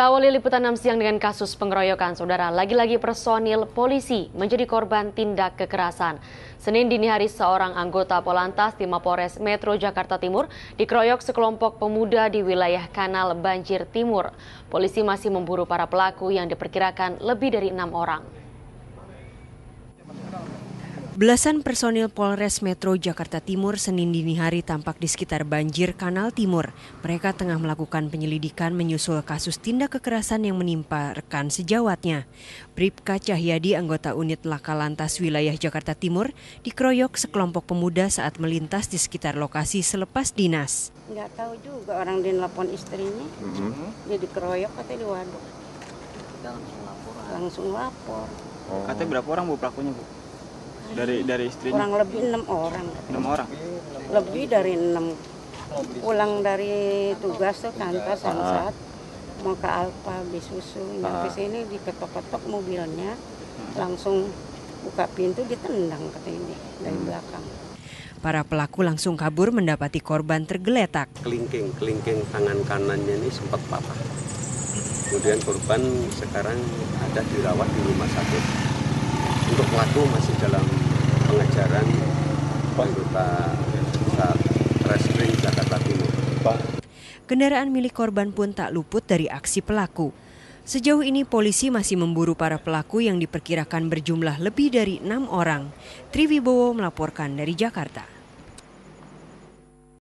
Kita awali liputan 6 siang dengan kasus pengeroyokan saudara. Lagi-lagi personil polisi menjadi korban tindak kekerasan. Senin dini hari seorang anggota Polantas di Mapores Metro Jakarta Timur dikeroyok sekelompok pemuda di wilayah Kanal Banjir Timur. Polisi masih memburu para pelaku yang diperkirakan lebih dari enam orang. Belasan personil Polres Metro Jakarta Timur Senin dini hari tampak di sekitar banjir Kanal Timur. Mereka tengah melakukan penyelidikan menyusul kasus tindak kekerasan yang menimpa rekan sejawatnya. Bripka Cahyadi, anggota unit Laka Lantas Wilayah Jakarta Timur, dikeroyok sekelompok pemuda saat melintas di sekitar lokasi selepas dinas. Nggak tahu juga orang dinelpon istrinya, mm -hmm. dia dikeroyok katanya di waduk. langsung lapor. Langsung lapor. Oh. Katanya berapa orang bu pelakunya bu? dari dari istrinya kurang lebih enam orang enam orang lebih dari enam pulang dari tugas tuh kantor ah. sansat mau ke Alfa beli susu nyampe ah. sini diketok-ketok mobilnya hmm. langsung buka pintu ditendang ke ini dari hmm. belakang Para pelaku langsung kabur mendapati korban tergeletak. Kelingking, kelingking tangan kanannya ini sempat patah. Kemudian korban sekarang ada dirawat di rumah sakit. Untuk pelaku masih dalam anggota Satreskrim Jakarta Timur. Kendaraan milik korban pun tak luput dari aksi pelaku. Sejauh ini polisi masih memburu para pelaku yang diperkirakan berjumlah lebih dari enam orang. Triwibowo melaporkan dari Jakarta.